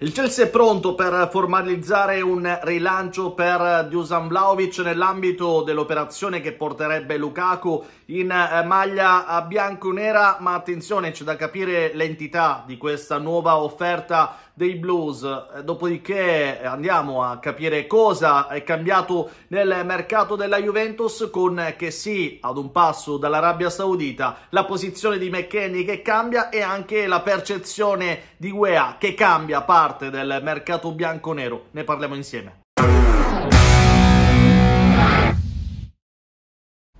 Il Chelsea è pronto per formalizzare un rilancio per Dusan Vlaovic nell'ambito dell'operazione che porterebbe Lukaku in eh, maglia bianco-nera, ma attenzione, c'è da capire l'entità di questa nuova offerta dei Blues. Eh, dopodiché eh, andiamo a capire cosa è cambiato nel mercato della Juventus con eh, che sì, ad un passo dall'Arabia Saudita, la posizione di McKennie che cambia e anche la percezione di UEA che cambia parte del mercato bianco-nero. Ne parliamo insieme.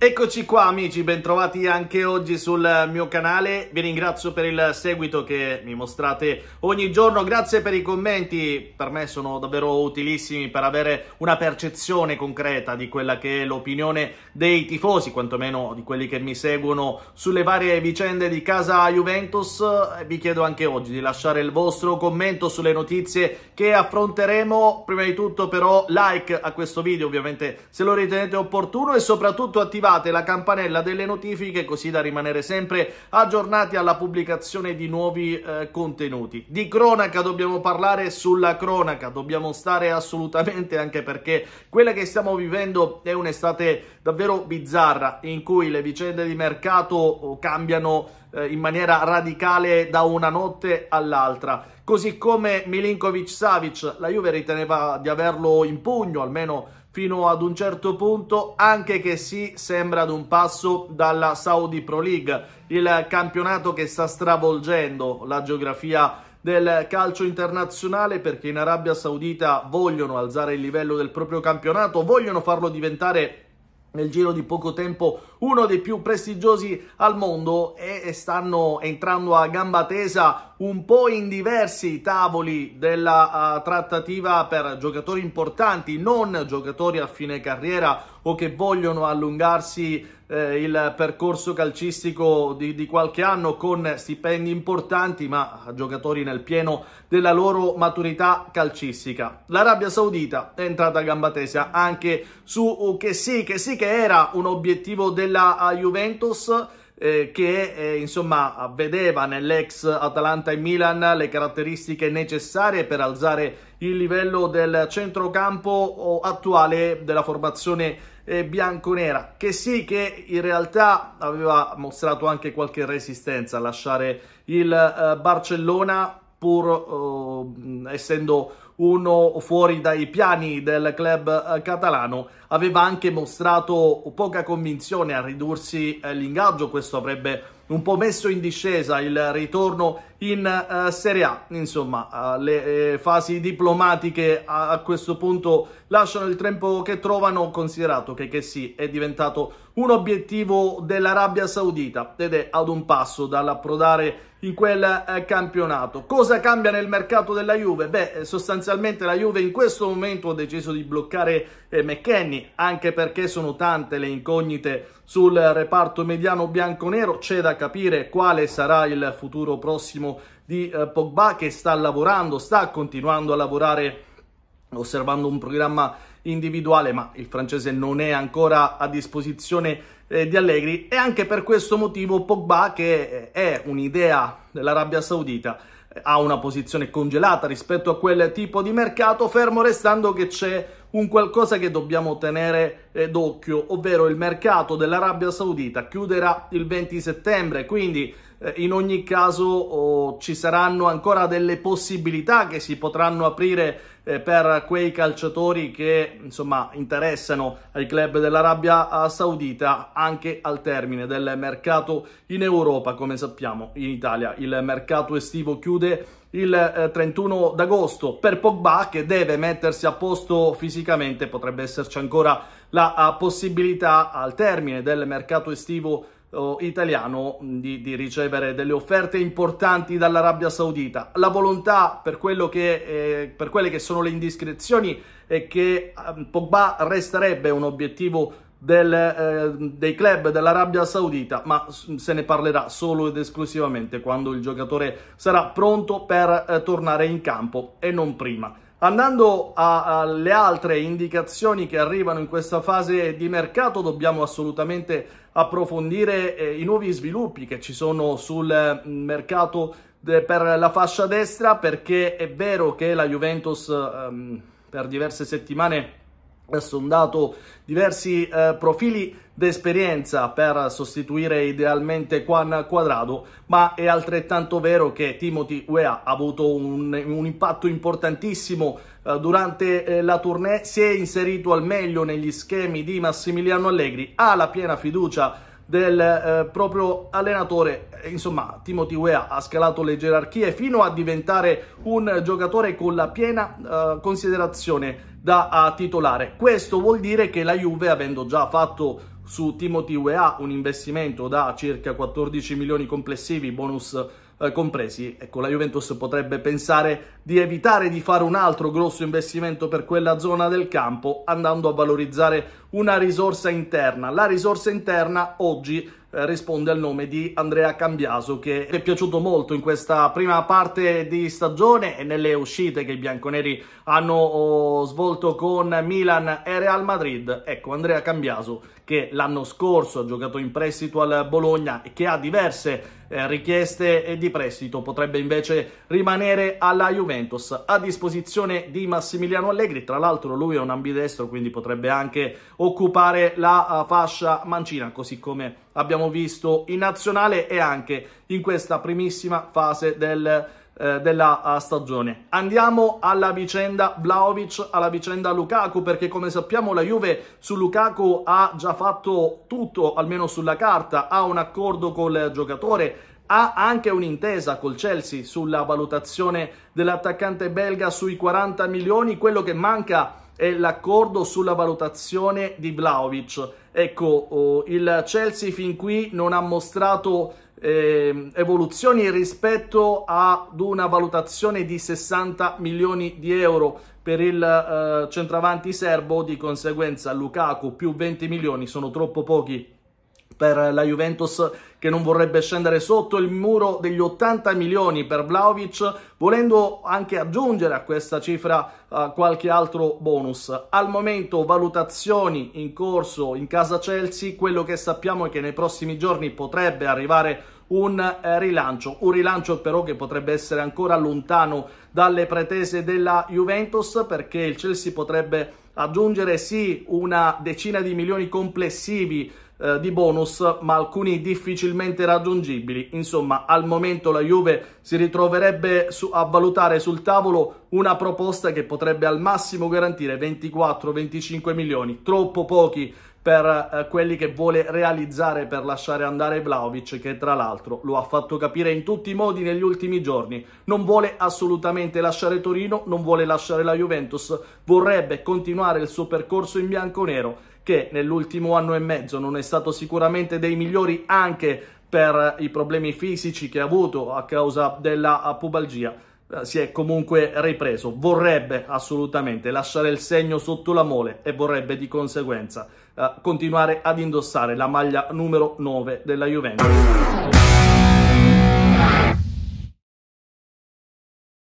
Eccoci qua amici, bentrovati anche oggi sul mio canale, vi ringrazio per il seguito che mi mostrate ogni giorno, grazie per i commenti, per me sono davvero utilissimi per avere una percezione concreta di quella che è l'opinione dei tifosi, quantomeno di quelli che mi seguono sulle varie vicende di casa Juventus, vi chiedo anche oggi di lasciare il vostro commento sulle notizie che affronteremo, prima di tutto però like a questo video ovviamente se lo ritenete opportuno e soprattutto attivate attivate la campanella delle notifiche così da rimanere sempre aggiornati alla pubblicazione di nuovi eh, contenuti. Di cronaca dobbiamo parlare sulla cronaca, dobbiamo stare assolutamente anche perché quella che stiamo vivendo è un'estate davvero bizzarra in cui le vicende di mercato oh, cambiano eh, in maniera radicale da una notte all'altra. Così come Milinkovic-Savic, la Juve riteneva di averlo in pugno, almeno fino ad un certo punto, anche che si sembra ad un passo dalla Saudi Pro League, il campionato che sta stravolgendo la geografia del calcio internazionale perché in Arabia Saudita vogliono alzare il livello del proprio campionato, vogliono farlo diventare nel giro di poco tempo uno dei più prestigiosi al mondo e stanno entrando a gamba tesa un po' in diversi tavoli della uh, trattativa per giocatori importanti, non giocatori a fine carriera o che vogliono allungarsi eh, il percorso calcistico di, di qualche anno con stipendi importanti, ma giocatori nel pieno della loro maturità calcistica. L'Arabia Saudita è entrata a gamba tesa anche su uh, che sì, che sì che era un obiettivo della eh, Juventus, eh, che eh, insomma vedeva nell'ex Atalanta e Milan le caratteristiche necessarie per alzare il livello del centrocampo attuale della formazione eh, bianconera che sì che in realtà aveva mostrato anche qualche resistenza a lasciare il eh, Barcellona pur oh, essendo uno fuori dai piani del club eh, catalano, aveva anche mostrato poca convinzione a ridursi eh, l'ingaggio, questo avrebbe un po' messo in discesa il ritorno in uh, Serie A. Insomma, uh, le eh, fasi diplomatiche a, a, questo punto lasciano il tempo che trovano, considerato che, che sì, è diventato un obiettivo dell'Arabia Saudita ed è ad un passo dall'approdare in quel eh, campionato. Cosa cambia nel mercato della Juve? Beh, eh, sostanzialmente la Juve in questo momento ha deciso di bloccare eh, McKenny, anche perché sono tante le incognite sul reparto mediano bianco-nero. C'è da capire quale sarà il futuro prossimo di eh, Pogba che sta lavorando, sta continuando a lavorare osservando un programma individuale, ma il francese non è ancora a disposizione eh, di Allegri e anche per questo motivo Pogba, che eh, è un'idea dell'Arabia Saudita, eh, ha una posizione congelata rispetto a quel tipo di mercato, fermo restando che c'è un qualcosa che dobbiamo tenere eh, d'occhio, ovvero il mercato dell'Arabia Saudita chiuderà il 20 settembre, quindi eh, in ogni caso oh, ci saranno ancora delle possibilità che si potranno aprire eh, per quei calciatori che insomma interessano ai club dell'Arabia eh, Saudita anche al termine del mercato in Europa come sappiamo in Italia il mercato estivo chiude il eh, 31 d'agosto per Pogba che deve mettersi a posto fisicamente potrebbe esserci ancora la eh, possibilità al termine del mercato estivo italiano mm, di, di, ricevere delle offerte importanti dall'Arabia Saudita. La volontà per, che, eh, per quelle che sono le indiscrezioni è che eh, Pogba resterebbe un obiettivo del, eh, dei club dell'Arabia Saudita, ma se ne parlerà solo ed esclusivamente quando il giocatore sarà pronto per eh, tornare in campo e non prima. Andando alle altre indicazioni che arrivano in questa fase di mercato, dobbiamo assolutamente approfondire eh, i nuovi sviluppi che ci sono sul mm, mercato de, per la fascia destra, perché è vero che la Juventus ehm, per diverse settimane sondato diversi eh, profili d'esperienza per sostituire idealmente Juan Quadrado, ma è altrettanto vero che Timothy Wea ha avuto un, un impatto importantissimo eh, durante eh, la tournée, si è inserito al meglio negli schemi di Massimiliano Allegri, ha la piena fiducia del eh, proprio allenatore. Eh, insomma, Timothy Wea ha scalato le gerarchie fino a diventare un giocatore con la piena eh, considerazione da titolare. Questo vuol dire che la Juve, avendo già fatto su Timothy UEA un investimento da circa 14 milioni complessivi, bonus eh, compresi, ecco la Juventus potrebbe pensare di evitare di fare un altro grosso investimento per quella zona del campo andando a valorizzare una risorsa interna. La risorsa interna oggi è eh, risponde al nome di Andrea Cambiaso che è piaciuto molto in questa prima parte di stagione e nelle uscite che i bianconeri hanno oh, svolto con Milan e Real Madrid. Ecco, Andrea Cambiaso che l'anno scorso ha giocato in prestito al Bologna e che ha diverse eh, richieste di prestito, potrebbe invece rimanere alla Juventus a disposizione di Massimiliano Allegri, tra l'altro lui è un ambidestro quindi potrebbe anche occupare la eh, fascia mancina così come abbiamo abbiamo visto in nazionale e anche in questa primissima fase del, eh, della eh, stagione. Andiamo alla vicenda Vlaovic, alla vicenda Lukaku, perché come sappiamo la Juve su Lukaku ha già fatto tutto, almeno sulla carta, ha un accordo col giocatore, ha anche un'intesa col Chelsea sulla valutazione dell'attaccante belga sui 40 milioni, quello che manca e l'accordo sulla valutazione di Vlaovic. Ecco, oh, il Chelsea fin qui non ha mostrato eh, evoluzioni rispetto ad una valutazione di 60 milioni di euro per il eh, centravanti serbo, di conseguenza Lukaku più 20 milioni sono troppo pochi per la Juventus che non vorrebbe scendere sotto il muro degli 80 milioni per Vlaovic, volendo anche aggiungere a questa cifra uh, qualche altro bonus. Al momento valutazioni in corso in casa Chelsea, quello che sappiamo è che nei prossimi giorni potrebbe arrivare un eh, rilancio, un rilancio però che potrebbe essere ancora lontano dalle pretese della Juventus perché il Chelsea potrebbe aggiungere sì una decina di milioni complessivi eh, di bonus, ma alcuni difficilmente raggiungibili. Insomma, al momento la Juve si ritroverebbe su, a valutare sul tavolo una proposta che potrebbe al massimo garantire 24-25 milioni, troppo pochi per eh, quelli che vuole realizzare per lasciare andare Vlaovic che tra l'altro lo ha fatto capire in tutti i modi negli ultimi giorni non vuole assolutamente lasciare Torino non vuole lasciare la Juventus vorrebbe continuare il suo percorso in bianco-nero che nell'ultimo anno e mezzo non è stato sicuramente dei migliori anche per i problemi fisici che ha avuto a causa della pubalgia eh, si è comunque ripreso, vorrebbe assolutamente lasciare il segno sotto la mole e vorrebbe di conseguenza eh, continuare ad indossare la maglia numero 9 della Juventus.